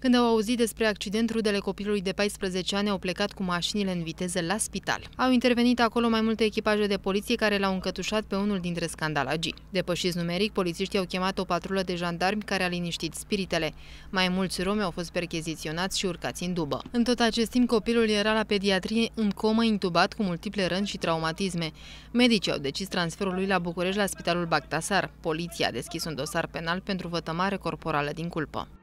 Când au auzit despre accident, rudele copilului de 14 ani au plecat cu mașinile în viteză la spital. Au intervenit acolo mai multe echipaje de poliție care l-au încătușat pe unul dintre scandalagii. Depășiți numeric, polițiștii au chemat o patrulă de jandarmi care a liniștit spiritele. Mai mulți romi au fost percheziționați și urcați în dubă. În tot acest timp, copilul era la pediatrie în comă intubat cu multiple răni și traumatisme. Medicii au decis transferul lui la București la spitalul Bactasar. Poliția a deschis un dosar penal pentru vătămare corporală din culpă.